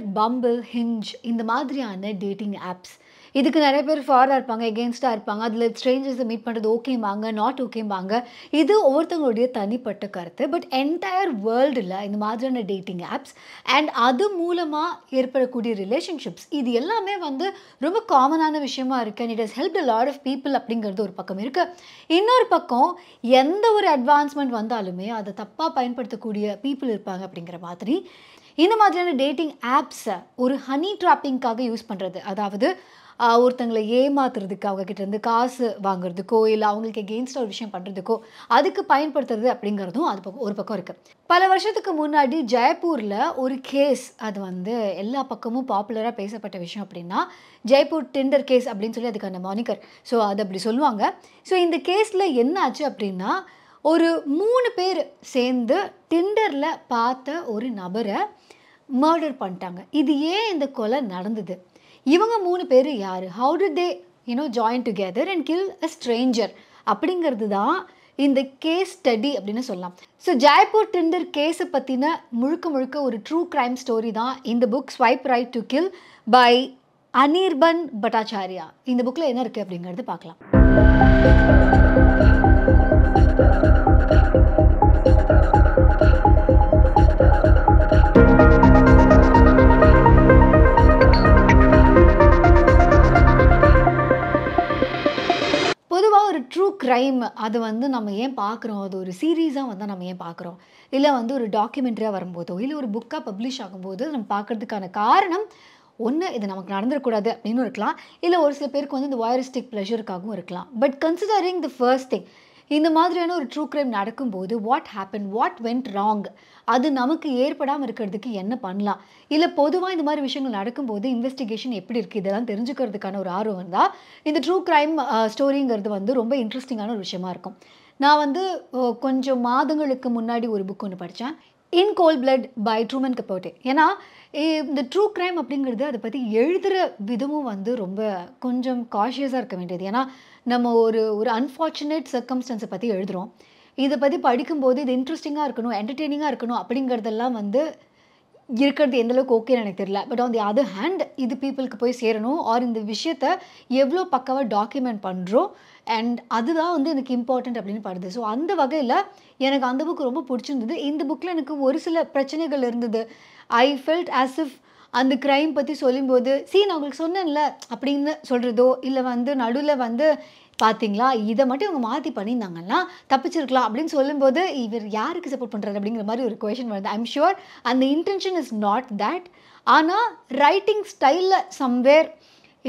Tinder bumble hinge இந்த மாதிரியான dating apps இதுக்கு நிறைய பேர் ஃபாரா இருப்பாங்க எகேன்ஸ்டாக இருப்பாங்க அதில் ஸ்ட்ரேஞ்சர்ஸை மீட் பண்ணுறது ஓகேம்பாங்க நாட் ஓகேம்பாங்க இது ஒவ்வொருத்தவங்களுடைய தனிப்பட்ட கருத்து பட் என்டையர் வேர்ல்டில் இந்த மாதிரியான டேட்டிங் ஆப்ஸ் அண்ட் அது மூலமாக ஏற்படக்கூடிய ரிலேஷன்ஷிப்ஸ் இது எல்லாமே வந்து ரொம்ப காமனான விஷயமா இருக்குது and it has help a lot of people அப்படிங்கிறது ஒரு பக்கம் இருக்குது இன்னொரு பக்கம் எந்த ஒரு அட்வான்ஸ்மெண்ட் வந்தாலுமே அதை தப்பாக பயன்படுத்தக்கூடிய பீப்புள் இருப்பாங்க அப்படிங்கிற மாதிரி இந்த மாதிரியான டேட்டிங் ஆப்ஸை ஒரு ஹனி ட்ராப்பிங்க்காக யூஸ் பண்ணுறது அதாவது ஒருத்தங்களை ஏமாத்துறதுக்கு அவங்கக்கிட்ட இருந்து காசு வாங்குறதுக்கோ இல்லை அவங்களுக்கு எகெயின்ஸ்டாக ஒரு விஷயம் பண்ணுறதுக்கோ அதுக்கு பயன்படுத்துறது அப்படிங்கிறதும் அது பக்கம் ஒரு பக்கம் இருக்குது பல வருஷத்துக்கு முன்னாடி ஜெயப்பூரில் ஒரு கேஸ் அது வந்து எல்லா பக்கமும் பாப்புலராக பேசப்பட்ட விஷயம் அப்படின்னா ஜெய்ப்பூர் டெண்டர் கேஸ் அப்படின்னு சொல்லி அதுக்கான மானிக்கர் ஸோ அது அப்படி சொல்லுவாங்க ஸோ இந்த கேஸில் என்ன ஆச்சு அப்படின்னா ஒரு மூணு பேர் சேர்ந்து டிண்டரில் பார்த்த ஒரு நபரை மர்டர் பண்ணிட்டாங்க இது ஏன் இந்த கொலை நடந்தது இவங்க மூணு பேர் யார் how do they you know join together and kill a stranger அப்படிங்கிறது தான் இந்த கேஸ் ஸ்டடி அப்படின்னு சொல்லலாம் ஸோ ஜெய்ப்பூர் டெண்டர் கேஸை பற்றின முழுக்க முழுக்க ஒரு ட்ரூ க்ரைம் ஸ்டோரி தான் இந்த book swipe right to kill by Anirban Bhattacharya இந்த புக்கில் என்ன இருக்குது அப்படிங்கிறது பார்க்கலாம் ட்ரூ க்ரைம் அது வந்து நம்ம ஏன் பார்க்குறோம் அது ஒரு சீரீஸாக வந்து நம்ம ஏன் பார்க்குறோம் இல்லை வந்து ஒரு டாக்குமெண்ட்ரியாக வரும்போதோ இல்லை ஒரு புக்காக பப்ளிஷ் ஆகும்போது நம்ம பார்க்குறதுக்கான காரணம் ஒன்று இது நமக்கு நடந்துடக்கூடாது அப்படின்னு இருக்கலாம் இல்லை ஒரு சில பேருக்கு வந்து இந்த வயரிஸ்டிக் ப்ளஷருக்காகவும் இருக்கலாம் but considering the first thing இந்த மாதிரியான ஒரு ட்ரூ கிரைம் நடக்கும்போது what happen what went wrong அது நமக்கு ஏற்படாமல் இருக்கிறதுக்கு என்ன பண்ணலாம் இல்லை பொதுவாக இந்த மாதிரி விஷயங்கள் நடக்கும்போது இன்வெஸ்டிகேஷன் எப்படி இருக்குது இதெல்லாம் தெரிஞ்சுக்கிறதுக்கான ஒரு ஆர்வம் இருந்தால் இந்த ட்ரூ கிரைம் ஸ்டோரிங்கிறது வந்து ரொம்ப இன்ட்ரெஸ்டிங்கான ஒரு விஷயமா இருக்கும் நான் வந்து கொஞ்சம் மாதங்களுக்கு முன்னாடி ஒரு புக் ஒன்று படித்தேன் in cold blood by Truman Capote ஏன்னா இந்த ட்ரூ கிரைம் அப்படிங்கிறது அதை பற்றி எழுதுகிற விதமும் வந்து ரொம்ப கொஞ்சம் காஷியஸாக இருக்க வேண்டியது ஏன்னா நம்ம ஒரு ஒரு அன்ஃபார்ச்சுனேட் சர்க்கம்ஸ்டன்ஸை பற்றி எழுதுகிறோம் இதை பற்றி படிக்கும்போது இது இன்ட்ரெஸ்டிங்காக இருக்கணும் என்டர்டெய்னிங்காக இருக்கணும் அப்படிங்கிறதெல்லாம் வந்து இருக்கிறது எந்தளவுக்கு ஓகேன்னு எனக்கு தெரியல but on the other hand இது பீப்புளுக்கு போய் சேரணும் ஆர் இந்த விஷயத்தை எவ்வளோ பக்காவாக டாக்குமெண்ட் பண்ணுறோம் அண்ட் அதுதான் வந்து எனக்கு இம்பார்ட்டண்ட் அப்படின்னு படுது ஸோ அந்த வகையில் எனக்கு அந்த புக் ரொம்ப பிடிச்சிருந்தது இந்த புக்கில் எனக்கு ஒரு சில பிரச்சனைகள் இருந்தது ஐ ஃபெல்ட் ஆஸ் இஃப் அந்த க்ரைம் பற்றி சொல்லும்போது சீ நான் உங்களுக்கு சொன்னேன்ல அப்படின்னு சொல்கிறதோ இல்லை வந்து நடுவில் வந்து பார்த்தீங்களா இதை மட்டும் இவங்க மாற்றி பண்ணியிருந்தாங்கன்னா தப்பிச்சிருக்கலாம் அப்படின்னு சொல்லும்போது இவர் யாருக்கு சப்போர்ட் பண்ணுறது அப்படிங்கிற மாதிரி ஒரு கொஷின் வருது ஐம் ஷுர் அந்த இன்டென்ஷன் இஸ் நாட் தேட் ஆனால் ரைட்டிங் ஸ்டைலில் somewhere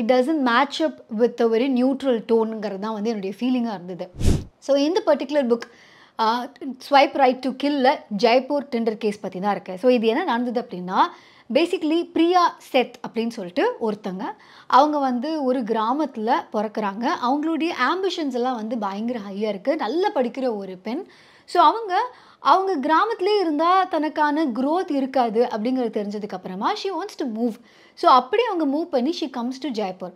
it doesn't match up with a very neutral டோனுங்கிறது தான் வந்து என்னுடைய ஃபீலிங்காக இருந்தது ஸோ இந்த particular book swipe right to கில்ல ஜெய்ப்பூர் டெண்டர் கேஸ் பற்றி தான் இருக்குது ஸோ இது என்ன நடந்தது அப்படின்னா பேசிக்கலி பிரியா செத் அப்படின்னு சொல்லிட்டு ஒருத்தங்க அவங்க வந்து ஒரு கிராமத்தில் பிறக்கிறாங்க அவங்களுடைய ஆம்பிஷன்ஸ் எல்லாம் வந்து பயங்கர ஹையாக இருக்குது நல்லா படிக்கிற ஒரு பெண் ஸோ அவங்க அவங்க கிராமத்திலே இருந்தால் தனக்கான க்ரோத் இருக்காது அப்படிங்கிறது தெரிஞ்சதுக்கப்புறமா she wants to move so அப்படி அவங்க மூவ் பண்ணி ஷி கம்ஸ் டு ஜெய்ப்பூர்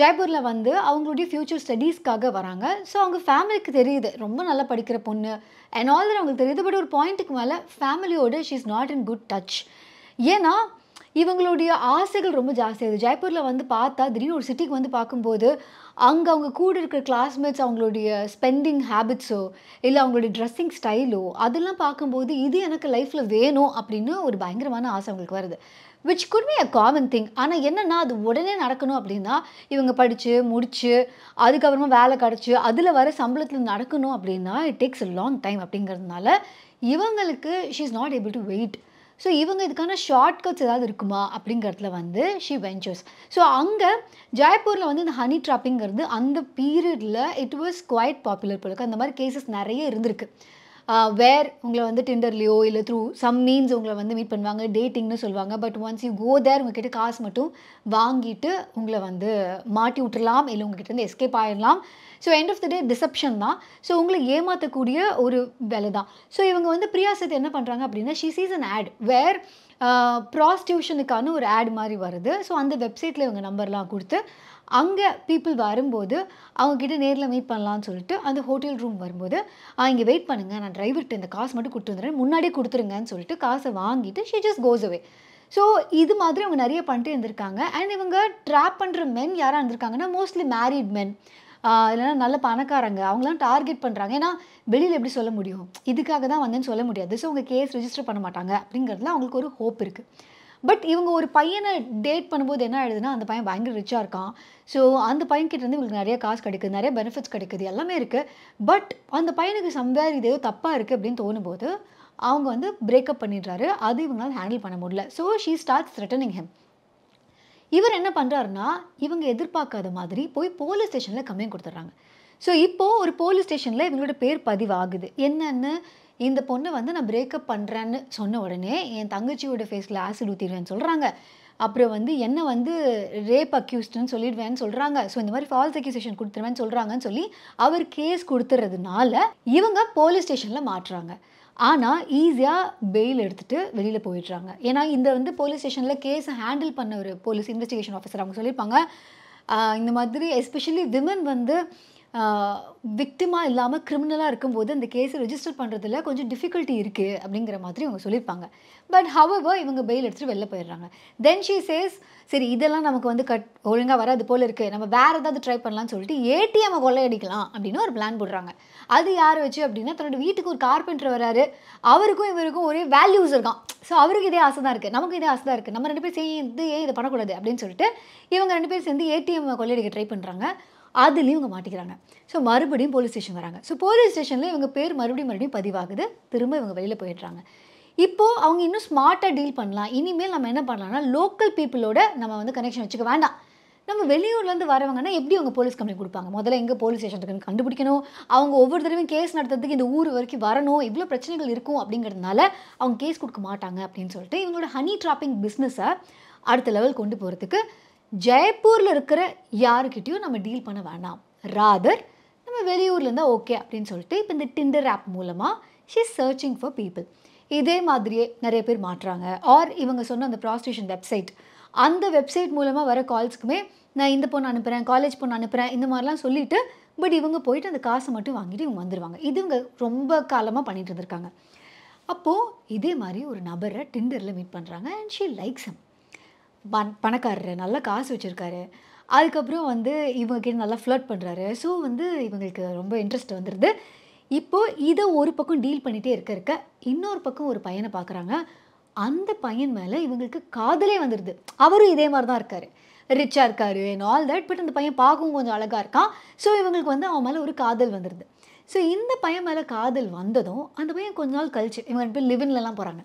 ஜெய்ப்பூரில் வந்து அவங்களுடைய ஃப்யூச்சர் ஸ்டடீஸ்க்காக வராங்க ஸோ அவங்க ஃபேமிலிக்கு தெரியுது ரொம்ப நல்லா படிக்கிற பொண்ணு அண்ட் ஆல்தர் அவங்களுக்கு தெரியுது பட் ஒரு பாயிண்ட்டுக்கு மேலே ஃபேமிலியோடு she is not in good touch ஏன்னா இவங்களுடைய ஆசைகள் ரொம்ப ஜாஸ்தியாகுது ஜெய்ப்பூரில் வந்து பார்த்தா திடீர்னு ஒரு சிட்டிக்கு வந்து பார்க்கும்போது அங்கே அவங்க கூட இருக்கிற கிளாஸ்மேட்ஸ் அவங்களுடைய ஸ்பெண்டிங் ஹேபிட்ஸோ இல்லை அவங்களுடைய ட்ரெஸ்ஸிங் ஸ்டைலோ அதெல்லாம் பார்க்கும்போது இது எனக்கு லைஃப்பில் வேணும் அப்படின்னு ஒரு பயங்கரமான ஆசை அவங்களுக்கு வருது which good me a common thing ஆனால் என்னென்னா அது உடனே நடக்கணும் அப்படின்னா இவங்க படித்து முடித்து அதுக்கப்புறமா வேலை கிடச்சி அதில் வர சம்பளத்தில் நடக்கணும் அப்படின்னா it takes a long time அப்படிங்கிறதுனால இவங்களுக்கு she is not able to wait so இவங்க இதுக்கான ஷார்ட்கட்ஸ் ஏதாவது இருக்குமா அப்படிங்கிறதுல வந்து ஷி வெஞ்சர்ஸ் ஸோ அங்கே ஜெய்ப்பூரில் வந்து இந்த ஹனி ட்ராப்பிங்கிறது அந்த பீரியடில் இட் வாஸ் குவாய்ட் பாப்புலர் போலுக்கு அந்த மாதிரி கேசஸ் நிறைய இருந்திருக்கு வேர் உங்களை வந்து டிண்டர்லேயோ இல்லை த்ரூ சம் மீன்ஸ் உங்களை வந்து மீட் பண்ணுவாங்க டேட்டிங்னு சொல்லுவாங்க but once you go there உங்ககிட்ட காசு மட்டும் வாங்கிட்டு உங்களை வந்து மாட்டி விட்டுடலாம் இல்லை உங்ககிட்ட இருந்து எஸ்கேப் ஆயிடலாம் so end of the day deception தான் ஸோ உங்களை ஏமாற்றக்கூடிய ஒரு வேலை தான் ஸோ இவங்க வந்து பிரியா என்ன பண்ணுறாங்க அப்படின்னா she sees an ad where ப்ராஸ்டியூஷனுக்கான ஒரு ஆட் மாதிரி வருது ஸோ அந்த வெப்சைட்டில் இவங்க நம்பர்லாம் கொடுத்து அங்கே பீப்புள் வரும்போது அவங்கக்கிட்ட நேரில் மீட் பண்ணலான்னு சொல்லிட்டு அந்த ஹோட்டல் ரூம் வரும்போது இங்கே வெயிட் பண்ணுங்கள் நான் டிரைவர்கிட்ட இந்த காசு மட்டும் கொடுத்து வந்துடுறேன் முன்னாடியே கொடுத்துருங்கன்னு சொல்லிட்டு காசை வாங்கிட்டு she just goes away so இது மாதிரி அவங்க நிறைய பண்ணிட்டு இருந்திருக்காங்க அண்ட் இவங்க ட்ராப் பண்ணுற மென் யாராக இருந்திருக்காங்கன்னா மோஸ்ட்லி மேரீட் மென் இல்லைனா நல்ல பணக்காரங்க அவங்களாம் டார்கெட் பண்ணுறாங்க ஏன்னா வெளியில் எப்படி சொல்ல முடியும் இதுக்காக தான் வந்தேன்னு சொல்ல முடியாது ஸோ அவங்க கேஸ் ரிஜிஸ்டர் பண்ண மாட்டாங்க அப்படிங்கிறதுல அவங்களுக்கு ஒரு ஹோப் இருக்குது பட் இவங்க ஒரு பையனை டேட் பண்ணும்போது என்ன ஆயிடுதுன்னா அந்த பையன் பயங்கர ரிச்சாக இருக்கான் ஸோ அந்த பையன்கிட்டேருந்து இவங்களுக்கு நிறைய காசு கிடைக்குது நிறைய பெனிஃபிட்ஸ் கிடைக்குது எல்லாமே இருக்குது பட் அந்த பையனுக்கு சம்வேர் இதோ தப்பாக இருக்குது அப்படின்னு தோணும்போது அவங்க வந்து பிரேக்கப் பண்ணிடுறாரு அது இவங்களால் ஹேண்டில் பண்ண முடியல so she starts threatening him இவர் என்ன பண்ணுறாருன்னா இவங்க எதிர்பார்க்காத மாதிரி போய் போலீஸ் ஸ்டேஷனில் கம்ப்ளைண்ட் கொடுத்துட்றாங்க ஸோ இப்போது ஒரு போலீஸ் ஸ்டேஷனில் இவங்களோட பேர் பதிவாகுது என்னென்னு இந்த பொண்ணை வந்து நான் பிரேக்கப் பண்ணுறேன்னு சொன்ன உடனே என் தங்கச்சியோட ஃபேஸில் ஆசிட் ஊற்றிடுவேன் சொல்கிறாங்க அப்புறம் வந்து என்னை வந்து ரேப் அக்யூஸ்டுன்னு சொல்லிடுவேன்னு சொல்கிறாங்க ஸோ இந்த மாதிரி ஃபால்ஸ் அக்யூசேஷன் கொடுத்துருவேன்னு சொல்கிறாங்கன்னு சொல்லி அவர் கேஸ் கொடுத்துறதுனால இவங்க போலீஸ் ஸ்டேஷனில் மாட்டுறாங்க ஆனால் ஈஸியாக பெயில் எடுத்துகிட்டு வெளியில் போயிடுறாங்க ஏன்னா இந்த வந்து போலீஸ் ஸ்டேஷனில் கேஸை ஹேண்டில் பண்ண ஒரு போலீஸ் இன்வெஸ்டிகேஷன் ஆஃபீஸர் அவங்க சொல்லியிருப்பாங்க இந்த மாதிரி எஸ்பெஷலி விமன் வந்து விக்டிமாக இல்லாமல் கிரிமினலாக இருக்கும்போது அந்த கேஸை ரெஜிஸ்டர் பண்ணுறதுல கொஞ்சம் டிஃபிகல்ட்டி இருக்குது அப்படிங்கிற மாதிரி அவங்க சொல்லியிருப்பாங்க பட் ஹவவர் இவங்க பெயில் எடுத்துகிட்டு வெளில போயிடுறாங்க தென் ஷீ சேஸ் சரி இதெல்லாம் நமக்கு வந்து கட் ஒழுங்காக வராது போல் இருக்குது நம்ம வேறு ஏதாவது ட்ரை பண்ணலாம்னு சொல்லிட்டு ஏடிஎம்மை கொள்ளையடிக்கலாம் அப்படின்னு ஒரு பிளான் போடுறாங்க அது யார் வச்சு அப்படின்னா தன்னோட வீட்டுக்கு ஒரு கார்பெண்டர் வராரு அவருக்கும் இவருக்கும் ஒரே வேல்யூஸ் இருக்கான் ஸோ அவருக்கு இதே ஆசை தான் இருக்குது நமக்கு இதே ஆசை தான் இருக்குது நம்ம ரெண்டு பேர் சேர்ந்து ஏன் இதை பண்ணக்கூடாது அப்படின்னு சொல்லிட்டு இவங்க ரெண்டு பேர் சேர்ந்து ஏடிஎம் கொள்ளையடிக்க ட்ரை பண்ணுறாங்க அதுலேயும் இவங்க மாட்டிக்கிறாங்க ஸோ மறுபடியும் போலீஸ் ஸ்டேஷன் வராங்க ஸோ போலீஸ் ஸ்டேஷனில் இவங்க பேர் மறுபடியும் மறுபடியும் பதிவாகுது திரும்ப இவங்க வெளியில் போயிடுறாங்க இப்போது அவங்க இன்னும் ஸ்மார்ட்டாக டீல் பண்ணலாம் இனிமேல் நம்ம என்ன பண்ணலாம்னா லோக்கல் பீப்புளோட நம்ம வந்து கனெக்ஷன் வச்சுக்க வேண்டாம் நம்ம வெளியூர்லேருந்து வரவங்கன்னா எப்படி அவங்க போலீஸ் கம்ப்ளைண்ட் கொடுப்பாங்க முதல்ல எங்கே போலீஸ் ஸ்டேஷன் கண்டுபிடிக்கணும் அவங்க ஒவ்வொரு தடவையும் கேஸ் நடத்துறதுக்கு இந்த ஊர் வரைக்கும் வரணும் இவ்வளோ பிரச்சனைகள் இருக்கும் அப்படிங்கிறதுனால அவங்க கேஸ் கொடுக்க மாட்டாங்க அப்படின்னு சொல்லிட்டு இவங்களோட ஹனி ட்ராப்பிங் பிஸ்னஸை அடுத்த லெவல் கொண்டு போகிறதுக்கு ஜெயப்பூரில் இருக்கிற யாருக்கிட்டேயும் நம்ம டீல் பண்ண வேண்டாம் ராதர் நம்ம வெளியூர்லேருந்தால் ஓகே அப்படின்னு சொல்லிட்டு இப்போ இந்த டிண்டர் ஆப் மூலமாக ஷி சர்ச்சிங் ஃபார் பீப்புள் இதே மாதிரியே நிறைய பேர் மாட்டுறாங்க ஆர் இவங்க சொன்ன அந்த ப்ராஸ்டேஷன் வெப்சைட் அந்த வெப்சைட் மூலமாக வர கால்ஸ்க்குமே நான் இந்த பொண்ணு அனுப்புகிறேன் காலேஜ் பொண்ணு அனுப்புகிறேன் இந்த மாதிரிலாம் சொல்லிவிட்டு பட் இவங்க போயிட்டு அந்த காசை மட்டும் வாங்கிட்டு இவங்க வந்துடுவாங்க இது இவங்க ரொம்ப காலமாக பண்ணிகிட்டு இருந்திருக்காங்க அப்போது இதே மாதிரி ஒரு நபரை டிண்டரில் மீட் பண்ணுறாங்க அண்ட் ஷீ லைக்ஸ் அம் பண் பணக்காரர் நல்லா காசு வச்சுருக்காரு அதுக்கப்புறம் வந்து இவங்ககிட்ட நல்லா ஃப்ளட் பண்ணுறாரு ஸோ வந்து இவங்களுக்கு ரொம்ப இன்ட்ரெஸ்ட் வந்துடுது இப்போது இதை ஒரு பக்கம் டீல் பண்ணிகிட்டே இருக்க இருக்க இன்னொரு பக்கம் ஒரு பையனை பார்க்குறாங்க அந்த பையன் மேலே இவங்களுக்கு காதலே வந்துடுது அவரும் இதே மாதிரி தான் இருக்கார் ரிச்சாக இருக்கார் அண்ட் ஆல் தட் பட் அந்த பையன் பார்க்கவும் கொஞ்சம் அழகாக இருக்கான் ஸோ இவங்களுக்கு வந்து அவன் மேலே ஒரு காதல் வந்துடுது ஸோ இந்த பையன் மேலே காதல் வந்ததும் அந்த பையன் கொஞ்ச நாள் கழிச்சு இவங்க பேர் லிவின்லலாம் போகிறாங்க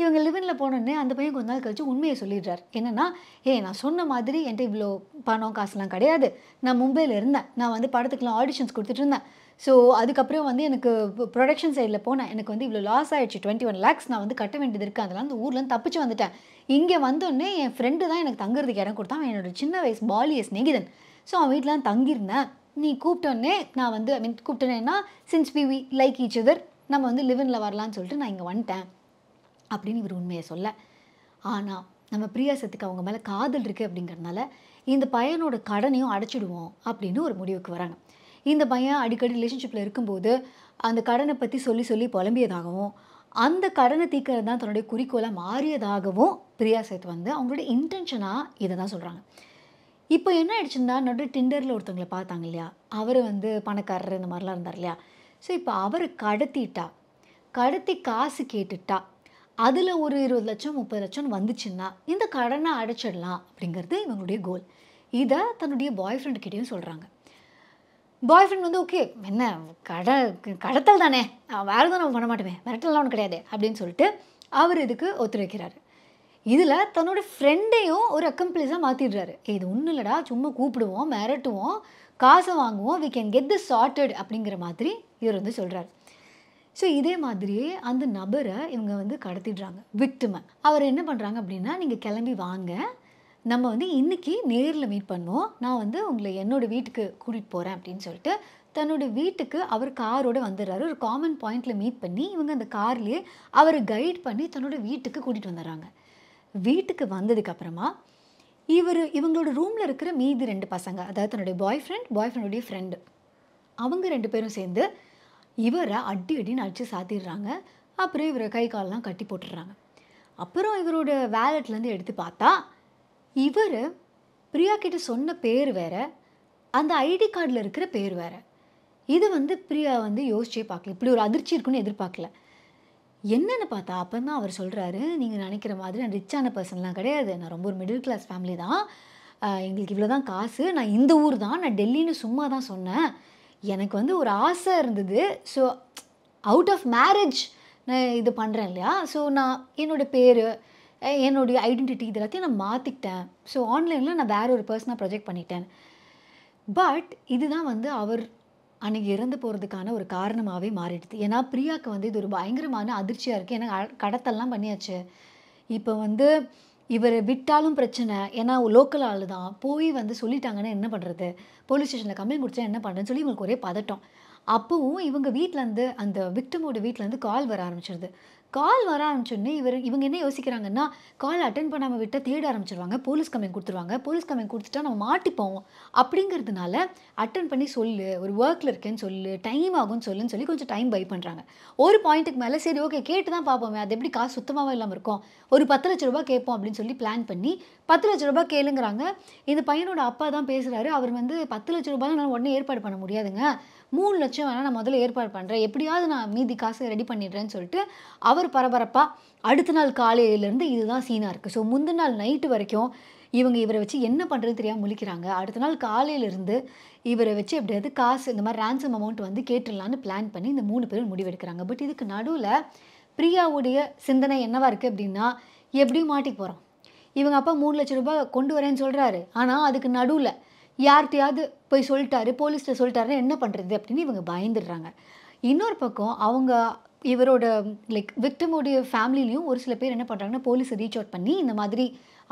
இவங்க லிவனில் போனோடனே அந்த பையன் கொஞ்ச நாள் கழிச்சு உண்மையை சொல்லிடுறார் என்னென்னா ஏ நான் சொன்ன மாதிரி என்கிட்ட இவ்வளோ பணம் காசுலாம் கிடையாது நான் மும்பையில் இருந்தேன் நான் வந்து படத்துக்குலாம் ஆடிஷன்ஸ் கொடுத்துட்டு இருந்தேன் ஸோ அதுக்கப்புறம் வந்து எனக்கு ப்ரொடக்ஷன் சைடில் போனேன் எனக்கு வந்து இவ்வளோ லாஸ் ஆகிடுச்சு டுவெண்ட்டி ஒன் லேக்ஸ் நான் வந்து கட்ட வேண்டியது இருக்குது அதெல்லாம் அந்த ஊர்லேருந்து தப்பிச்சு வந்துட்டேன் இங்கே வந்தோடனே என் ஃப்ரெண்டு தான் எனக்கு தங்குறதுக்கு இடம் கொடுத்தான் என்னோட சின்ன வயசு பாலிய ஸ்நேகிதன் ஸோ அவன் வீட்டிலாம் தங்கியிருந்தேன் நீ கூப்பிட்டோன்னே நான் வந்து ஐ மீன் கூப்பிட்டோன்னேன்னா since be we like each other நம்ம வந்து லிவனில் வரலான்னு சொல்லிட்டு நான் இங்கே வந்துட்டேன் அப்படின்னு இவர் உண்மையை சொல்ல ஆனால் நம்ம பிரியா சத்துக்கு அவங்க மேலே காதல் இருக்குது அப்படிங்கிறதுனால இந்த பையனோட கடனையும் அடைச்சிடுவோம் அப்படின்னு ஒரு முடிவுக்கு வராங்க இந்த பையன் அடிக்கடி ரிலேஷன்ஷிப்பில் இருக்கும்போது அந்த கடனை பற்றி சொல்லி சொல்லி புலம்பியதாகவும் அந்த கடனை தீக்கிறது தான் தன்னுடைய குறிக்கோளாக மாறியதாகவும் பிரியா சேத் வந்து அவங்களோட இன்டென்ஷனாக இதை தான் சொல்கிறாங்க இப்போ என்ன ஆயிடுச்சுன்னா நடு டிண்டரில் ஒருத்தவங்களை பார்த்தாங்க இல்லையா அவர் வந்து பணக்காரர் இந்த மாதிரிலாம் இருந்தார் இல்லையா ஸோ இப்போ அவரை கடத்திட்டா கடத்தி காசு கேட்டுட்டா அதில் ஒரு இருபது லட்சம் முப்பது லட்சம் வந்துச்சுன்னா இந்த கடனை அடைச்சிடலாம் அப்படிங்கிறது இவங்களுடைய கோல் இதை தன்னுடைய பாய் ஃப்ரெண்டு கிட்டேயும் சொல்கிறாங்க பாய் ஃப்ரெண்ட் வந்து ஓகே என்ன கடை கடத்தல் தானே வேறு தான் நான் பண்ண மாட்டேன் மிரட்டலாம் ஒன்று கிடையாது அப்படின்னு சொல்லிட்டு அவர் இதுக்கு ஒத்துழைக்கிறாரு இதில் தன்னோட ஃப்ரெண்டையும் ஒரு அக்கம்பிளிஸாக மாற்றிடுறாரு இது ஒன்றும் இல்லைடா சும்மா கூப்பிடுவோம் மிரட்டுவோம் காசை வாங்குவோம் we can get the sorted அப்படிங்கிற மாதிரி இவர் வந்து சொல்கிறார் ஸோ இதே மாதிரியே அந்த நபரை இவங்க வந்து கடத்திடுறாங்க விக்டிமை அவர் என்ன பண்ணுறாங்க அப்படின்னா நீங்கள் கிளம்பி வாங்க நம்ம வந்து இன்றைக்கி நேரில் மீட் பண்ணுவோம் நான் வந்து உங்களை என்னோடய வீட்டுக்கு கூட்டிகிட்டு போகிறேன் அப்படின்னு சொல்லிட்டு தன்னோட வீட்டுக்கு அவர் காரோடு வந்துடுறாரு ஒரு காமன் பாயிண்டில் மீட் பண்ணி இவங்க அந்த கார்லேயே அவர் கைட் பண்ணி தன்னோட வீட்டுக்கு கூட்டிகிட்டு வந்துடுறாங்க வீட்டுக்கு வந்ததுக்கப்புறமா இவர் இவங்களோட ரூமில் இருக்கிற மீதி ரெண்டு பசங்க அதாவது தன்னுடைய பாய் ஃப்ரெண்ட் பாய் ஃப்ரெண்டுடைய ஃப்ரெண்டு அவங்க ரெண்டு பேரும் சேர்ந்து இவரை அடி அடி நடிச்சு சாத்திடுறாங்க அப்புறம் இவரை கை காலெலாம் கட்டி போட்டுடுறாங்க அப்புறம் இவரோட வேலெட்லேருந்து எடுத்து பார்த்தா இவர் பிரியா கிட்ட சொன்ன பேர் வேறு அந்த ஐடி கார்டில் இருக்கிற பேர் வேறு இது வந்து பிரியா வந்து யோசிச்சே பார்க்கல இப்படி ஒரு அதிர்ச்சி இருக்குன்னு எதிர்பார்க்கல என்னென்னு பார்த்தா அப்போ தான் அவர் சொல்கிறாரு நீங்கள் நினைக்கிற மாதிரி நான் ரிச்சான பர்சன்லாம் கிடையாது நான் ரொம்ப ஒரு மிடில் கிளாஸ் ஃபேமிலி தான் எங்களுக்கு இவ்வளோ தான் காசு நான் இந்த ஊர் தான் நான் டெல்லின்னு சும்மா தான் சொன்னேன் எனக்கு வந்து ஒரு ஆசை இருந்தது ஸோ அவுட் ஆஃப் மேரேஜ் நான் இது பண்ணுறேன் இல்லையா ஸோ நான் என்னோடய பேர் என்னுடைய ஐடென்டிட்டி இது எல்லாத்தையும் நான் மாற்றிக்கிட்டேன் ஸோ ஆன்லைனில் நான் வேற ஒரு பர்சனாக ப்ரொஜெக்ட் பண்ணிட்டேன் பட் இதுதான் வந்து அவர் அன்றைக்கி இறந்து போகிறதுக்கான ஒரு காரணமாகவே மாறிடுது ஏன்னா பிரியாவுக்கு வந்து இது ஒரு பயங்கரமான அதிர்ச்சியாக இருக்குது ஏன்னா கடத்தல்லாம் பண்ணியாச்சு இப்போ வந்து இவர் விட்டாலும் பிரச்சனை ஏன்னா லோக்கல் ஆள் தான் போய் வந்து சொல்லிட்டாங்கன்னா என்ன பண்ணுறது போலீஸ் ஸ்டேஷனில் கம்ப்ளைண்ட் கொடுத்தா என்ன பண்ணுறதுன்னு சொல்லி இவங்களுக்கு ஒரே பதட்டம் அப்போவும் இவங்க வீட்டிலேருந்து அந்த விக்டமோட வீட்டிலேருந்து கால் வர ஆரம்பிச்சிருது கால் வர ஆரம்பிச்சோடனே இவர் இவங்க என்ன யோசிக்கிறாங்கன்னா கால் அட்டன் பண்ணாமல் விட்டால் தேட ஆரம்பிச்சிருவாங்க போலீஸ் கம்மியை கொடுத்துருவாங்க போலீஸ் கம்மியை கொடுத்துட்டா நம்ம மாட்டிப்போம் அப்படிங்கிறதுனால அட்டன் பண்ணி சொல்லு ஒரு ஒர்க்கில் இருக்கேன்னு சொல்லு டைம் ஆகும்னு சொல்லுன்னு சொல்லி கொஞ்சம் டைம் பை பண்ணுறாங்க ஒரு பாயிண்ட்டுக்கு மேலே சரி ஓகே கேட்டு தான் பார்ப்போமே அது எப்படி காசு சுத்தமாகவே இல்லாமல் இருக்கும் ஒரு பத்து லட்ச ரூபா கேட்போம் அப்படின்னு சொல்லி பிளான் பண்ணி பத்து லட்ச ரூபாய் கேளுங்கிறாங்க இந்த பையனோட அப்பா தான் பேசுகிறாரு அவர் வந்து பத்து லட்ச ரூபாய் நான் உடனே ஏற்பாடு பண்ண முடியாதுங்க மூணு லட்சம் வேணால் நான் முதல்ல ஏற்பாடு பண்ணுறேன் எப்படியாவது நான் மீதி காசு ரெடி பண்ணிடுறேன்னு சொல்லிட்டு அவர் பரபரப்பாக அடுத்த நாள் காலையிலேருந்து இதுதான் சீனாக இருக்குது ஸோ முந்தின நாள் நைட்டு வரைக்கும் இவங்க இவரை வச்சு என்ன பண்ணுறது தெரியாமல் முழிக்கிறாங்க அடுத்த நாள் காலையிலேருந்து இவரை வச்சு எப்படியாவது காசு இந்த மாதிரி ரேன்சம் அமௌண்ட் வந்து கேட்டுடலான்னு பிளான் பண்ணி இந்த மூணு பேரும் முடிவெடுக்கிறாங்க பட் இதுக்கு நடுவில் பிரியாவுடைய சிந்தனை என்னவாக இருக்குது அப்படின்னா எப்படியும் மாட்டி போகிறோம் இவங்க அப்பா மூணு லட்ச ரூபாய் கொண்டு வரேன்னு சொல்கிறாரு ஆனால் அதுக்கு நடுவில் யார்கிட்டையாவது போய் சொல்லிட்டாரு போலீஸ்கிட்ட சொல்லிட்டாருன்னா என்ன பண்ணுறது அப்படின்னு இவங்க பயந்துடுறாங்க இன்னொரு பக்கம் அவங்க இவரோட லைக் விக்டமோடைய ஃபேமிலிலையும் ஒரு சில பேர் என்ன பண்ணுறாங்கன்னா போலீஸை ரீச் அவுட் பண்ணி இந்த மாதிரி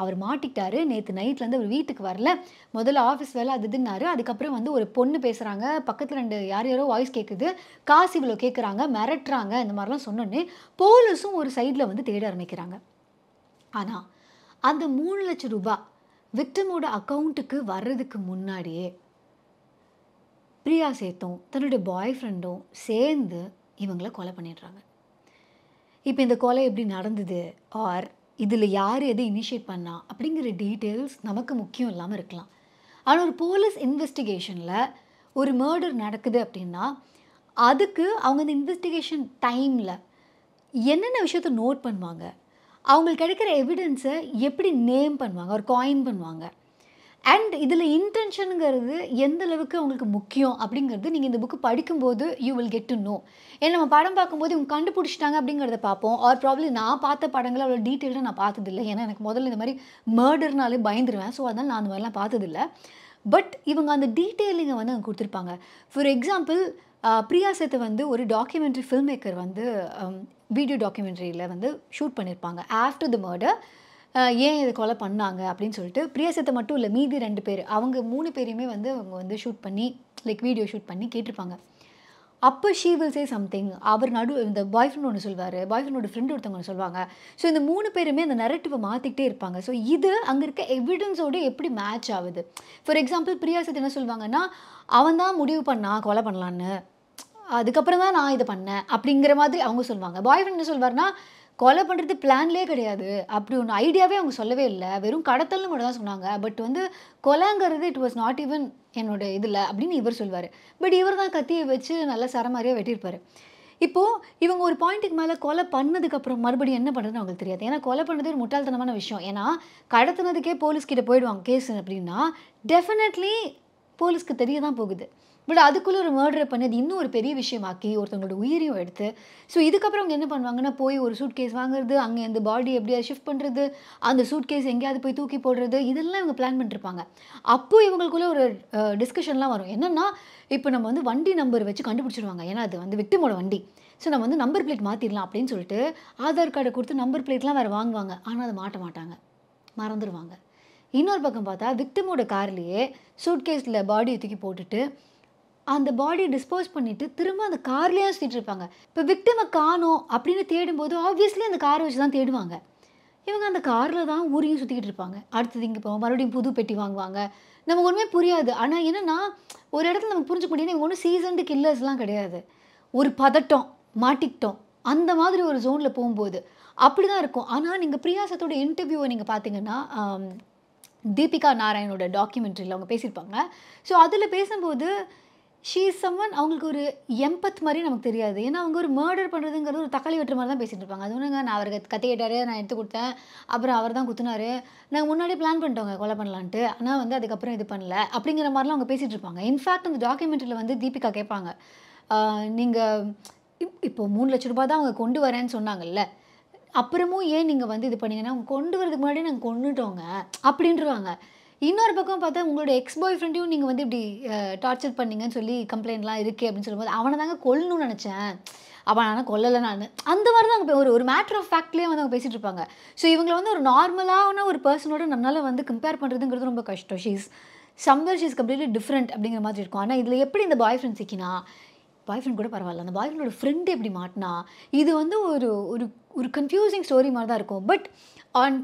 அவர் மாட்டிட்டாரு நேற்று நைட்லேருந்து அவர் வீட்டுக்கு வரல முதல்ல ஆஃபீஸ் வேலை அது தின்னாரு அதுக்கப்புறம் வந்து ஒரு பொண்ணு பேசுகிறாங்க பக்கத்தில் ரெண்டு யார் யாரோ வாய்ஸ் கேட்குது காசு இவ்வளோ கேட்குறாங்க மிரட்டுறாங்க இந்த மாதிரிலாம் சொன்னோன்னே போலீஸும் ஒரு சைடில் வந்து தேட ஆரம்பிக்கிறாங்க ஆனால் அந்த மூணு லட்சம் ரூபாய் விக்டமோட அக்கௌண்ட்டுக்கு வர்றதுக்கு முன்னாடியே பிரியா சேத்தும் தன்னுடைய பாய் ஃப்ரெண்டும் சேர்ந்து இவங்கள கொலை பண்ணிடுறாங்க இப்போ இந்த கொலை எப்படி நடந்தது ஆர் இதில் யார் எதை இனிஷியேட் பண்ணா அப்படிங்கிற டீட்டெயில்ஸ் நமக்கு முக்கியம் இல்லாமல் இருக்கலாம் ஆனால் ஒரு போலீஸ் இன்வெஸ்டிகேஷனில் ஒரு மர்டர் நடக்குது அப்படின்னா அதுக்கு அவங்க இந்த இன்வெஸ்டிகேஷன் டைமில் என்னென்ன விஷயத்த நோட் பண்ணுவாங்க அவங்களுக்கு கிடைக்கிற எவிடன்ஸை எப்படி நேம் பண்ணுவாங்க ஒரு காயின் பண்ணுவாங்க அண்ட் இதில் இன்டென்ஷனுங்கிறது எந்த அளவுக்கு அவங்களுக்கு முக்கியம் அப்படிங்கிறது நீங்கள் இந்த புக்கு படிக்கும்போது you will get to know ஏன்னா நம்ம படம் பார்க்கும்போது இவங்க கண்டுபிடிச்சிட்டாங்க அப்படிங்கிறத பார்ப்போம் ஆர் ப்ராப்ளி நான் பார்த்த படங்களை அவ்வளோ டீட்டெயில்டாக நான் பார்த்ததில்லை ஏன்னா எனக்கு முதல்ல இந்த மாதிரி மர்டர்னாலே பயந்துருவேன் ஸோ அதனால் நான் அந்த மாதிரிலாம் பார்த்ததில்லை பட் இவங்க அந்த டீட்டெயிலிங்கை வந்து அங்கே கொடுத்துருப்பாங்க ஃபார் எக்ஸாம்பிள் பிரியா சேத்து வந்து ஒரு டாக்குமெண்ட்ரி ஃபில்ம் மேக்கர் வந்து வீடியோ டாக்குமெண்ட்ரியில் வந்து ஷூட் பண்ணியிருப்பாங்க ஆஃப்டர் தி மர்டர் ஏன் இதை கொலை பண்ணாங்க அப்படின்னு சொல்லிட்டு பிரியசத்தை மட்டும் இல்லை மீதி ரெண்டு பேர் அவங்க மூணு பேரையுமே வந்து அவங்க வந்து ஷூட் பண்ணி லைக் வீடியோ ஷூட் பண்ணி கேட்டிருப்பாங்க அப்போ ஷீ வில் சே சம்திங் அவர் நடு இந்த பாய் ஃப்ரெண்ட் ஒன்று சொல்வார் பாய் ஃப்ரெண்டோட ஃப்ரெண்டு ஒருத்தவங்க ஒன்று சொல்லுவாங்க ஸோ இந்த மூணு பேருமே அந்த நரட்டிவை மாற்றிக்கிட்டே இருப்பாங்க ஸோ இது அங்கே இருக்க எவிடன்ஸோடு எப்படி மேட்ச் ஆகுது ஃபார் எக்ஸாம்பிள் பிரியாசத் என்ன சொல்லுவாங்கன்னா அவன் தான் முடிவு பண்ணான் கொலை பண்ணலான்னு அதுக்கப்புறம் தான் நான் இதை பண்ணேன் அப்படிங்கிற மாதிரி அவங்க சொல்லுவாங்க பாய் ஃப்ரெண்ட் என்ன சொல்வார்னா கொலை பண்ணுறது பிளான்லேயே கிடையாது அப்படி ஒன்று ஐடியாவே அவங்க சொல்லவே இல்லை வெறும் கடத்தல்னு கூட தான் சொன்னாங்க பட் வந்து கொலைங்கிறது இட் வாஸ் நாட் ஈவன் என்னோட இதில் அப்படின்னு இவர் சொல்வார் பட் இவர் தான் கத்தியை வச்சு நல்லா சரமாரியாக வெட்டியிருப்பார் இப்போது இவங்க ஒரு பாயிண்ட்டுக்கு மேலே கொலை பண்ணதுக்கப்புறம் மறுபடியும் என்ன பண்ணுறதுன்னு அவங்களுக்கு தெரியாது ஏன்னா கொலை பண்ணது ஒரு முட்டாள்தனமான விஷயம் ஏன்னா கடத்தினதுக்கே போலீஸ்கிட்ட போயிடுவாங்க கேஸ் அப்படின்னா டெஃபினெட்லி போலீஸ்க்கு தெரிய தான் போகுது பட் அதுக்குள்ளே ஒரு மர்டரை பண்ணி அது இன்னும் ஒரு பெரிய விஷயமாக்கி ஒருத்தவங்களோட உயிரையும் எடுத்து ஸோ இதுக்கப்புறம் அவங்க என்ன பண்ணுவாங்கன்னா போய் ஒரு சூட் கேஸ் வாங்குறது அங்கே அந்த பாடி எப்படியாவது ஷிஃப்ட் பண்ணுறது அந்த சூட் கேஸ் எங்கேயாவது போய் தூக்கி போடுறது இதெல்லாம் இவங்க பிளான் பண்ணிருப்பாங்க அப்போது இவங்களுக்குள்ளே ஒரு டிஸ்கஷன்லாம் வரும் என்னென்னா இப்போ நம்ம வந்து வண்டி நம்பர் வச்சு கண்டுபிடிச்சிருவாங்க ஏன்னா அது வந்து விக்டிமோட வண்டி ஸோ நம்ம வந்து நம்பர் பிளேட் மாற்றிடலாம் அப்படின்னு சொல்லிட்டு ஆதார் கார்டை கொடுத்து நம்பர் பிளேட்லாம் வேறு வாங்குவாங்க ஆனால் அதை மாட்ட மாட்டாங்க மறந்துடுவாங்க இன்னொரு பக்கம் பார்த்தா விக்டிமோட கார்லேயே சூட்கேஸில் பாடியை தூக்கி போட்டுட்டு அந்த பாடியை டிஸ்போஸ் பண்ணிவிட்டு திரும்ப அந்த கார்லேயே சுற்றிட்டு இருப்பாங்க இப்போ விக்டிமை காணும் அப்படின்னு தேடும்போது ஆப்வியஸ்லி அந்த காரை வச்சு தான் தேடுவாங்க இவங்க அந்த காரில் தான் ஊரையும் சுற்றிக்கிட்டு இருப்பாங்க அடுத்தது இங்கே போவோம் மறுபடியும் புது பெட்டி வாங்குவாங்க நமக்கு ஒன்றுமே புரியாது ஆனால் என்னென்னா ஒரு இடத்துல நம்ம புரிஞ்சுக்க முடியாது இவங்க ஒன்றும் சீசன்டு கில்லர்ஸ்லாம் கிடையாது ஒரு பதட்டம் மாட்டிக்கிட்டோம் அந்த மாதிரி ஒரு ஜோனில் போகும்போது அப்படி தான் இருக்கும் ஆனால் நீங்கள் பிரியாசத்தோட இன்டர்வியூவை நீங்கள் பார்த்தீங்கன்னா தீபிகா நாராயணோட டாக்குமெண்ட்ரியில் அவங்க பேசியிருப்பாங்க ஸோ அதில் பேசும்போது ஷீ சம்மன் அவங்களுக்கு ஒரு எம்பத் மாதிரி நமக்கு தெரியாது ஏன்னா அவங்க ஒரு மர்டர் பண்ணுறதுங்கிறது ஒரு தக்காளி வெட்டுற மாதிரி தான் பேசிகிட்டு இருப்பாங்க அது ஒன்றுங்க நான் அவர் கத்திக்கிட்டாரு நான் எடுத்து கொடுத்தேன் அப்புறம் அவர் தான் குத்துனாரு நாங்கள் முன்னாடி பிளான் பண்ணிட்டோங்க கொலை பண்ணலான்ட்டு ஆனால் வந்து அதுக்கப்புறம் இது பண்ணல அப்படிங்கிற மாதிரிலாம் அவங்க பேசிகிட்டு இருப்பாங்க இன்ஃபேக்ட் அந்த டாக்குமெண்ட்டில் வந்து தீபிகா கேட்பாங்க நீங்கள் இப்போ மூணு லட்ச ரூபா தான் அவங்க கொண்டு வரேன்னு சொன்னாங்கல்ல அப்புறமும் ஏன் நீங்கள் வந்து இது பண்ணீங்கன்னா அவங்க கொண்டு வரதுக்கு முன்னாடி நாங்கள் கொண்டுட்டோங்க அப்படின்றவாங்க இன்னொரு பக்கம் பார்த்தா உங்களோட எக்ஸ் பாய் ஃப்ரெண்டையும் நீங்கள் வந்து இப்படி டார்ச்சர் பண்ணீங்கன்னு சொல்லி கம்ப்ளைண்ட்லாம் இருக்குது அப்படின்னு சொல்லும்போது அவனை தாங்க கொல்லணும்னு நினச்சேன் அப்போ நான் கொல்லலை நான் அந்த மாதிரி தான் அங்கே ஒரு ஒரு மேட்ரு ஆஃப் ஃபேக்ட்லேயே வந்து அவங்க பேசிகிட்டு இருப்பாங்க ஸோ இவங்களை வந்து ஒரு நார்மலான ஒரு பர்சனோட நம்மளால் வந்து கம்பேர் பண்ணுறதுங்கிறது ரொம்ப கஷ்டம் she's somber she's completely different அப்படிங்கிற மாதிரி இருக்கும் ஆனால் இதில் எப்படி இந்த பாய் ஃப்ரெண்ட் சிக்கினா பாய் ஃப்ரெண்ட் கூட பரவாயில்ல அந்த பாய் ஃப்ரெண்டோட ஃப்ரெண்டு எப்படி மாட்டினா இது வந்து ஒரு ஒரு ஒரு கன்ஃபியூசிங் ஸ்டோரி மாதிரி தான் இருக்கும் but on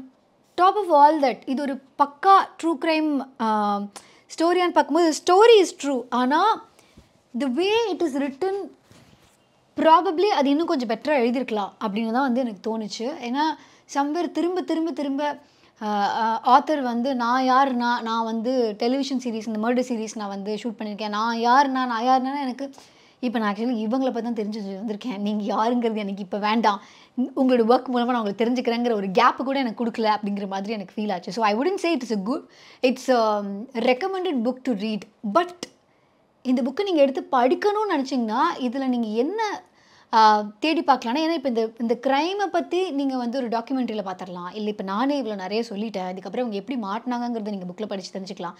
top of all that இது ஒரு பக்கா ட்ரூ க்ரைம் ஸ்டோரியான்னு பார்க்கும்போது ஸ்டோரி இஸ் ட்ரூ ஆனால் the way it is written probably அது இன்னும் கொஞ்சம் பெட்டராக எழுதியிருக்கலாம் அப்படின்னு தான் வந்து எனக்கு தோணுச்சு ஏன்னா சம்வேர் திரும்ப திரும்ப திரும்ப ஆத்தர் வந்து நான் யாருனா நான் வந்து டெலிவிஷன் சீரீஸ் இந்த மர்டர் சீரீஸ் நான் வந்து ஷூட் பண்ணியிருக்கேன் நான் யாருன்னா நான் யாருன்னா எனக்கு இப்போ நான் ஆக்சுவலி இவங்களை பற்றி தான் தெரிஞ்சு வந்திருக்கேன் நீங்கள் யாருங்கிறது எனக்கு இப்போ வேண்டாம் உங்களோட ஒர்க் மூலமாக நான் உங்களுக்கு தெரிஞ்சுக்கிறேங்கிற ஒரு கேப் கூட எனக்கு கொடுக்கல அப்படிங்கிற மாதிரி எனக்கு ஃபீல் ஆச்சு ஸோ ஐ உடன் say it's a good it's recommended book to read but இந்த புக்கை நீங்கள் எடுத்து படிக்கணும்னு நினச்சிங்கன்னா இதில் நீங்கள் என்ன தேடி பார்க்கலாம் ஏன்னா இப்போ இந்த இந்த க்ரைமை பற்றி நீங்கள் வந்து ஒரு டாக்குமெண்ட்ரியில் பார்த்துடலாம் இல்லை இப்போ நானே இவ்வளோ நிறைய சொல்லிட்டேன் அதுக்கப்புறம் அவங்க எப்படி மாட்டினாங்கிறத நீங்கள் புக்கில் படித்து தெரிஞ்சுக்கலாம்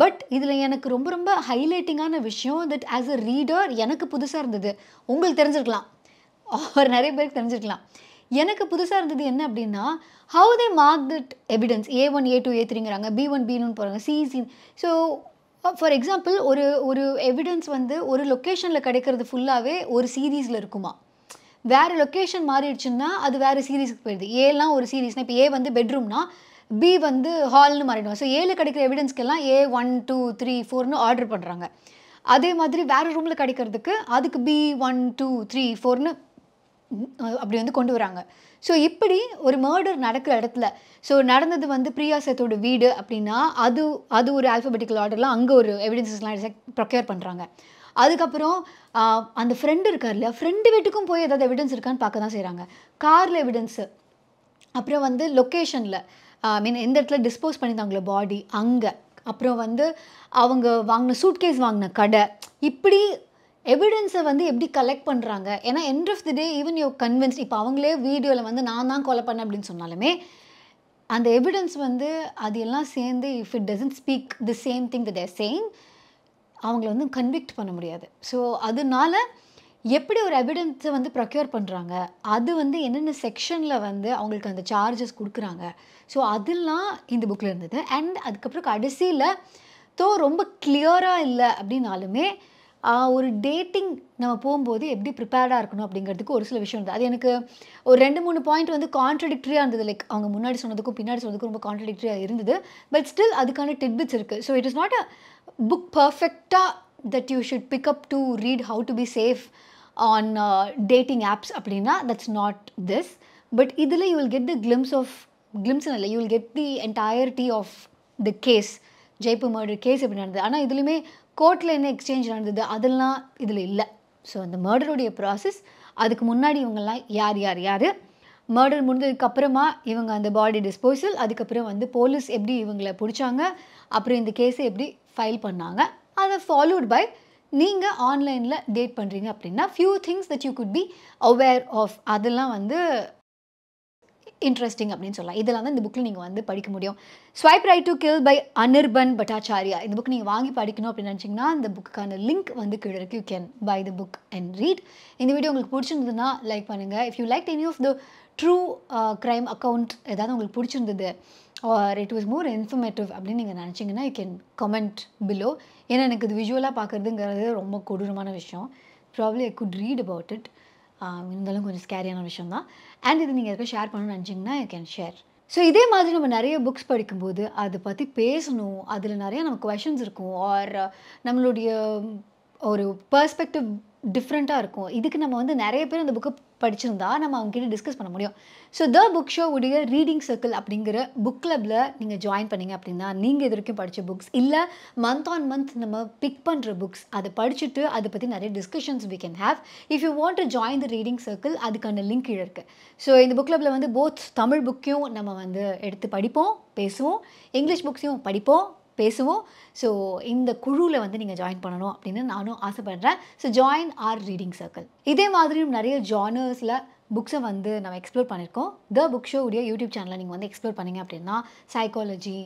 பட் இதில் எனக்கு ரொம்ப ரொம்ப ஹைலைட்டிங்கான விஷயம் தட் ஆஸ் அ ரீடர் எனக்கு புதுசாக இருந்தது உங்களுக்கு தெரிஞ்சிருக்கலாம் அவர் நிறைய பேருக்கு தெரிஞ்சிருக்கலாம் எனக்கு புதுசாக இருந்தது என்ன அப்படின்னா how they mark that evidence A one A two A த்ரீங்கிறாங்க பி ஒன் பி போகிறாங்க சி சின் ஸோ ஃபார் எக்ஸாம்பிள் ஒரு ஒரு எவிடன்ஸ் வந்து ஒரு லொக்கேஷனில் கிடைக்கிறது ஃபுல்லாகவே ஒரு சீரீஸில் இருக்குமா வேறு லொக்கேஷன் மாறிடுச்சுன்னா அது வேறு சீரீஸ்க்கு போயிடுது ஏலாம் ஒரு சீரீஸ்னா இப்போ ஏ வந்து பெட்ரூம்னா பி வந்து ஹால்னு மாறிடுவோம் ஸோ ஏழு கிடைக்கிற எவிடன்ஸ்க்கெல்லாம் ஏ ஒன் டூ த்ரீ ஃபோர்னு ஆர்டர் பண்ணுறாங்க அதே மாதிரி வேறு ரூமில் கிடைக்கிறதுக்கு அதுக்கு பி ஒன் டூ த்ரீ ஃபோர்னு அப்படி வந்து கொண்டு வராங்க ஸோ இப்படி ஒரு மர்டர் நடக்கிற இடத்துல ஸோ நடந்தது வந்து பிரியா சேத்தோட வீடு அப்படின்னா அது அது ஒரு ஆல்ஃபபெட்டிக்கல் ஆர்டரில் அங்கே ஒரு எவிடன்சஸ்லாம் ப்ரொக்யூர் பண்ணுறாங்க அதுக்கப்புறம் அந்த ஃப்ரெண்டு இருக்கார்ல ஃப்ரெண்டு வீட்டுக்கும் போய் ஏதாவது எவிடன்ஸ் இருக்கான்னு பார்க்க தான் செய்கிறாங்க காரில் எவிடன்ஸு அப்புறம் வந்து லொக்கேஷனில் ஐ மீன் எந்த இடத்துல டிஸ்போஸ் பண்ணியிருந்தாங்களோ பாடி அங்கே அப்புறம் வந்து அவங்க வாங்கின சூட்கேஸ் வாங்கின கடை இப்படி எவிடன்ஸை வந்து எப்படி கலெக்ட் பண்ணுறாங்க ஏன்னா end of the day even you convince இப்போ அவங்களே வீடியோவில் வந்து நான் தான் கொலை பண்ணேன் அப்படின்னு சொன்னாலுமே அந்த எவிடன்ஸ் வந்து அது எல்லாம் சேர்ந்து if it doesn't speak the same thing the there same அவங்கள வந்து கன்விக்ட் பண்ண முடியாது ஸோ அதனால எப்படி ஒரு எவிடன்ஸை வந்து ப்ரொக்யூர் பண்ணுறாங்க அது வந்து என்னென்ன செக்ஷனில் வந்து அவங்களுக்கு அந்த சார்ஜஸ் கொடுக்குறாங்க ஸோ அதெல்லாம் இந்த புக்கில் இருந்தது அண்ட் அதுக்கப்புறம் கடைசியில் தோ ரொம்ப கிளியராக இல்லை அப்படின்னாலுமே ஒரு டேட்டிங் நம்ம போகும்போது எப்படி ப்ரிப்பேர்டாக இருக்கணும் அப்படிங்கிறதுக்கு ஒரு சில விஷயம் இருந்தது அது எனக்கு ஒரு ரெண்டு மூணு பாயிண்ட் வந்து கான்ட்ரடிக்டரியாக இருந்தது லைக் அவங்க முன்னாடி சொன்னதுக்கும் பின்னாடி சொன்னதுக்கும் ரொம்ப கான்ட்ரடிக்டரியாக இருந்தது பட் ஸ்டில் அதுக்கான டிட்பிட்ஸ் இருக்குது so it is not a book பர்ஃபெக்டாக that you should pick up to read how to be safe on dating apps அப்படின்னா தட்ஸ் நாட் திஸ் பட் இதில் you will get the glimpse of glimpse இல்லை you will get the entirety of the case Jaipur murder case எப்படி நடந்தது ஆனால் இதுலேயுமே கோர்ட்டில் என்ன exchange நடந்தது அதெல்லாம் இதில் இல்லை ஸோ அந்த மர்டருடைய ப்ராசஸ் அதுக்கு முன்னாடி இவங்கெல்லாம் யார் யார் யார் மர்டர் முடிஞ்சதுக்கப்புறமா இவங்க அந்த பாடி டிஸ்போசல் அதுக்கப்புறம் வந்து போலீஸ் எப்படி இவங்களை பிடிச்சாங்க அப்புறம் இந்த கேஸை எப்படி ஃபைல் பண்ணாங்க அதை ஃபாலோட் பை நீங்கள் ஆன்லைனில் டேட் பண்ணுறீங்க அப்படின்னா few things that you could be aware of அதெல்லாம் வந்து இன்ட்ரெஸ்டிங் அப்படின்னு சொல்லலாம் இதெல்லாம் தான் இந்த புக்கில் நீங்கள் வந்து படிக்க முடியும் swipe right to kill by Anirban Bhattacharya இந்த புக் நீங்கள் வாங்கி படிக்கணும் அப்படின்னு நினச்சிங்கன்னா இந்த புக்கான லிங்க் வந்து கீழே இருக்குது you can buy the book and read இந்த வீடியோ உங்களுக்கு பிடிச்சிருந்ததுன்னா லைக் பண்ணுங்கள் if you like any of the true crime account ஏதாவது உங்களுக்கு பிடிச்சிருந்தது or it was more informative அப்படின்னு நீங்கள் நினச்சிங்கன்னா யூ கேன் கமெண்ட் பிலோ ஏன்னா எனக்கு இது விஷுவலாக பார்க்குறதுங்கிறது ரொம்ப கொடூரமான விஷயம் probably I could read about it இருந்தாலும் கொஞ்சம் ஸ்கேரியான விஷயம் தான் அண்ட் இது நீங்கள் எதுக்காக ஷேர் பண்ணணும்னு நினச்சிங்கன்னா யூ கேன் ஷேர் ஸோ இதே மாதிரி நம்ம நிறைய புக்ஸ் படிக்கும்போது அதை பற்றி பேசணும் அதில் நிறைய நம்ம கொஷன்ஸ் இருக்கும் ஆர் நம்மளுடைய ஒரு பர்ஸ்பெக்டிவ் டிஃப்ரெண்ட்டாக இருக்கும் இதுக்கு நம்ம வந்து நிறைய பேர் அந்த புக்கை படிச்சிருந்தா நம்ம அவங்ககிட்ட டிஸ்கஸ் பண்ண முடியும் ஸோ த புக் ஷோ உடைய ரீடிங் சர்க்கிள் அப்படிங்கிற புக் கிளப்பில் நீங்கள் ஜாயின் பண்ணிங்க அப்படின்னா நீங்கள் இது வரைக்கும் படித்த புக்ஸ் இல்லை மந்த் ஆன் மந்த் நம்ம பிக் பண்ணுற புக்ஸ் அதை படிச்சுட்டு அதை பற்றி நிறைய discussions we can have if you want to join the reading circle அதுக்கான லிங்க் கீழே இருக்குது ஸோ இந்த புக் கிளப்பில் வந்து போத் தமிழ் புக்கையும் நம்ம வந்து எடுத்து படிப்போம் பேசுவோம் இங்கிலீஷ் புக்ஸையும் படிப்போம் பேசுவோம் ஸோ இந்த குழுவில் வந்து நீங்கள் ஜாயின் பண்ணணும் அப்படின்னு நானும் ஆசைப்படுறேன் so join our reading circle இதே மாதிரியும் நிறைய ஜானர்ஸில் புக்ஸை வந்து நம்ம எக்ஸ்ப்ளோர் பண்ணியிருக்கோம் த புக் ஷோ உடைய யூடியூப் சேனலில் நீங்கள் வந்து எக்ஸ்ப்ளோர் பண்ணிங்க அப்படின்னா சைக்காலஜி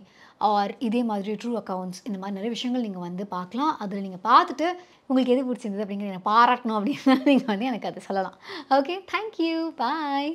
ஆர் இதே மாதிரி ட்ரூ அக்கௌண்ட்ஸ் இந்த மாதிரி நிறைய விஷயங்கள் நீங்கள் வந்து பார்க்கலாம் அதில் நீங்கள் பார்த்துட்டு உங்களுக்கு எது பிடிச்சிருந்தது அப்படிங்கிறத பாராட்டணும் அப்படின்னா நீங்கள் வந்து எனக்கு அதை சொல்லலாம் ஓகே தேங்க்யூ பாய்